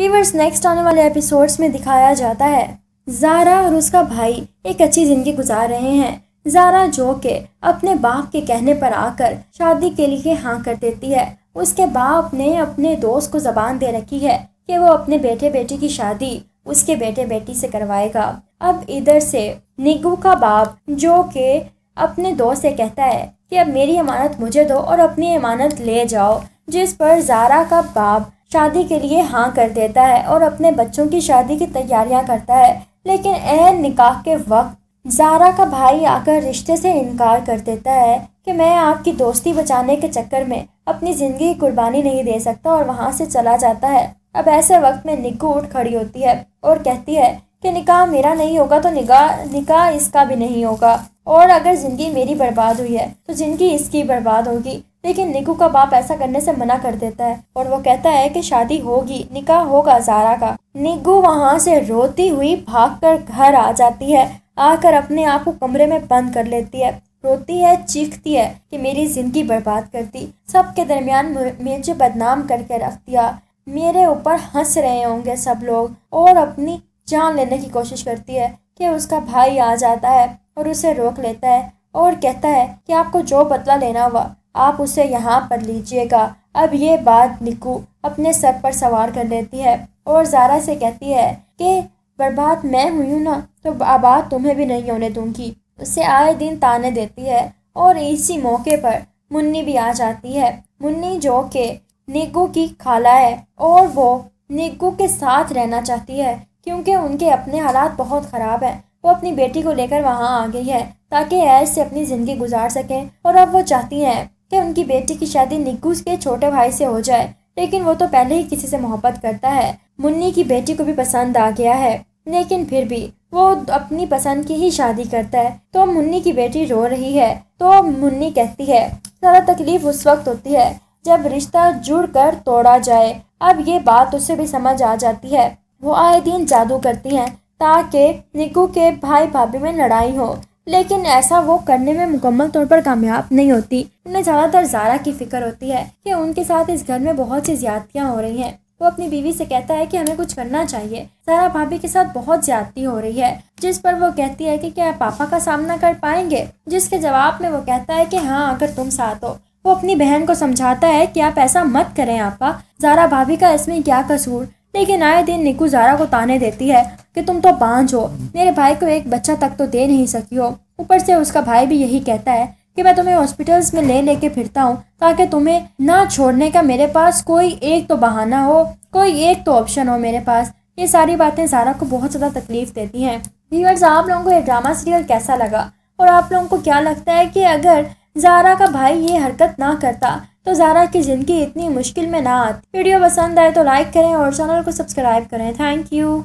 viewers next आने वाले episodes में दिखाया जाता है जारा और उसका भाई एक अच्छी ज़िंदगी गुजार रहे हैं जारा जो के अपने बाप के कहने पर आकर शादी के लिए हाँ कर देती है उसके बाप ने अपने दोस्त को जबान दे रखी है कि वो अपने बेटे बेटी की शादी उसके बेटे बेटी से करवाएगा अब इधर से निगू का बाप जो के अपने दोस्त से कहता है कि अब मेरी अमानत मुझे दो और अपनी अमानत ले जाओ जिस पर जारा का बाप शादी के लिए हाँ कर देता है और अपने बच्चों की शादी की तैयारियां करता है लेकिन एहन निकाह के वक्त जारा का भाई आकर रिश्ते से इनकार कर देता है कि मैं आपकी दोस्ती बचाने के चक्कर में अपनी ज़िंदगी कुर्बानी नहीं दे सकता और वहाँ से चला जाता है अब ऐसे वक्त में निकू उठ खड़ी होती है और कहती है कि निकाह मेरा नहीं होगा तो निकाह निकाह इसका भी नहीं होगा और अगर ज़िंदगी मेरी बर्बाद हुई है तो ज़िंदगी इसकी बर्बाद होगी लेकिन निकू का बाप ऐसा करने से मना कर देता है और वो कहता है कि शादी होगी निकाह होगा जारा का निगू वहाँ से रोती हुई भागकर घर आ जाती है आकर अपने आप को कमरे में बंद कर लेती है रोती है चीखती है कि मेरी ज़िंदगी बर्बाद करती सबके दरमियान मुझे बदनाम करके रख दिया मेरे ऊपर हंस रहे होंगे सब लोग और अपनी जान लेने की कोशिश करती है कि उसका भाई आ जाता है और उसे रोक लेता है और कहता है कि आपको जो बदला लेना हुआ आप उसे यहाँ पर लीजिएगा अब ये बात निकू अपने सर पर सवार कर लेती है और ज़ारा से कहती है कि बर्बाद मैं हुई ना तो आबाद तुम्हें भी नहीं होने दूंगी उसे आए दिन ताने देती है और इसी मौके पर मुन्नी भी आ जाती है मुन्नी जो कि निगू की खाला है और वो निगू के साथ रहना चाहती है क्योंकि उनके अपने हालात बहुत ख़राब हैं वो अपनी बेटी को लेकर वहाँ आ गई है ताकि ऐज से अपनी ज़िंदगी गुजार सकें और अब वो चाहती हैं कि उनकी बेटी की शादी निग्गू के छोटे भाई से हो जाए लेकिन वो तो पहले ही किसी से मोहब्बत करता है मुन्नी की बेटी को भी पसंद आ गया है लेकिन फिर भी वो अपनी पसंद की ही शादी करता है तो मुन्नी की बेटी रो रही है तो मुन्नी कहती है ज़्यादा तकलीफ उस वक्त होती है जब रिश्ता जुड़ कर तोड़ा जाए अब ये बात उसे भी समझ आ जाती है वो आए दिन जादू करती हैं ताकि निकू के भाई भाभी में लड़ाई हो लेकिन ऐसा वो करने में मुकम्मल तौर पर कामयाब नहीं होती उन्हें ज़्यादातर जारा की फिक्र होती है कि उनके साथ इस घर में बहुत सी ज्यादतियाँ हो रही हैं वो अपनी बीवी से कहता है कि हमें कुछ करना चाहिए सारा भाभी के साथ बहुत ज्यादती हो रही है जिस पर वो कहती है कि क्या पापा का सामना कर पाएंगे जिसके जवाब में वो कहता है कि हाँ अगर तुम साथ हो वो अपनी बहन को समझाता है कि आप ऐसा मत करें आपा जारा भाभी का इसमें क्या कसूर लेकिन आए दिन निकू जारा को ताने देती है कि तुम तो बांझ हो मेरे भाई को एक बच्चा तक तो दे नहीं सकी हो ऊपर से उसका भाई भी यही कहता है कि मैं तुम्हें हॉस्पिटल्स में ले लेके फिरता हूँ ताकि तुम्हें ना छोड़ने का मेरे पास कोई एक तो बहाना हो कोई एक तो ऑप्शन हो मेरे पास ये सारी बातें सारा को बहुत ज़्यादा तकलीफ देती हैं व्यूअर्स आप लोगों को ये ड्रामा सीरियल कैसा लगा और आप लोगों को क्या लगता है कि अगर जारा का भाई ये हरकत ना करता तो जारा की ज़िंदगी इतनी मुश्किल में ना आती वीडियो पसंद आए तो लाइक करें और चैनल को सब्सक्राइब करें थैंक यू